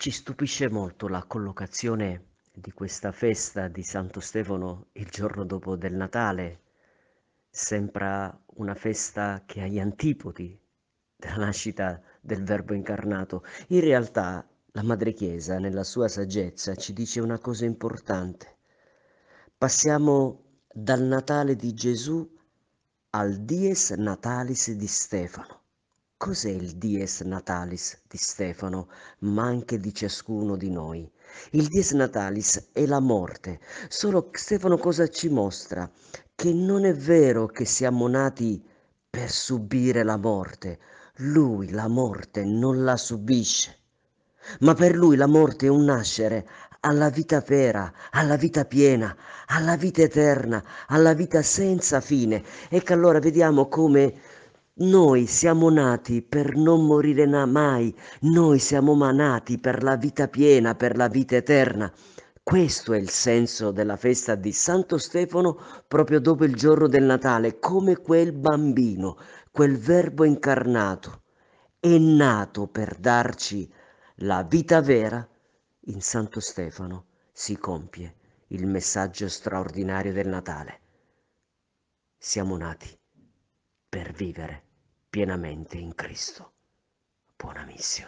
Ci stupisce molto la collocazione di questa festa di Santo Stefano il giorno dopo del Natale. Sembra una festa che ha gli antipodi della nascita del Verbo incarnato. In realtà la Madre Chiesa, nella sua saggezza, ci dice una cosa importante. Passiamo dal Natale di Gesù al Dies Natalis di Stefano. Cos'è il dies natalis di Stefano, ma anche di ciascuno di noi? Il dies natalis è la morte, solo Stefano cosa ci mostra? Che non è vero che siamo nati per subire la morte, lui la morte non la subisce, ma per lui la morte è un nascere alla vita vera, alla vita piena, alla vita eterna, alla vita senza fine. Ecco allora vediamo come noi siamo nati per non morire mai, noi siamo nati per la vita piena, per la vita eterna. Questo è il senso della festa di Santo Stefano proprio dopo il giorno del Natale, come quel bambino, quel verbo incarnato, è nato per darci la vita vera, in Santo Stefano si compie il messaggio straordinario del Natale. Siamo nati per vivere pienamente in Cristo. Buona missione.